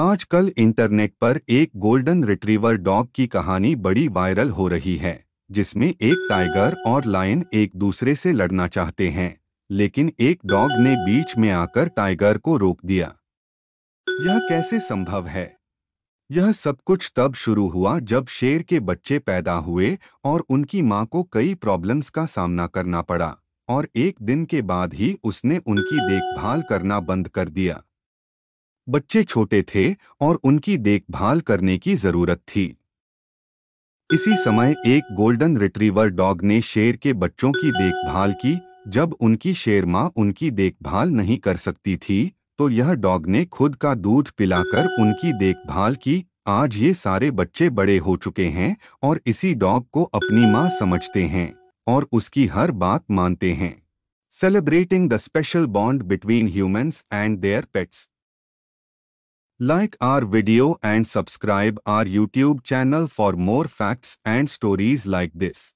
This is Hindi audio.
आजकल इंटरनेट पर एक गोल्डन रिट्रीवर डॉग की कहानी बड़ी वायरल हो रही है जिसमें एक टाइगर और लायन एक दूसरे से लड़ना चाहते हैं लेकिन एक डॉग ने बीच में आकर टाइगर को रोक दिया यह कैसे संभव है यह सब कुछ तब शुरू हुआ जब शेर के बच्चे पैदा हुए और उनकी मां को कई प्रॉब्लम्स का सामना करना पड़ा और एक दिन के बाद ही उसने उनकी देखभाल करना बंद कर दिया बच्चे छोटे थे और उनकी देखभाल करने की जरूरत थी इसी समय एक गोल्डन रिट्रीवर डॉग ने शेर के बच्चों की देखभाल की जब उनकी शेर माँ उनकी देखभाल नहीं कर सकती थी तो यह डॉग ने खुद का दूध पिलाकर उनकी देखभाल की आज ये सारे बच्चे बड़े हो चुके हैं और इसी डॉग को अपनी माँ समझते हैं और उसकी हर बात मानते हैं celebrating the special bond between humans and their pets Like our video and subscribe our YouTube channel for more facts and stories like this.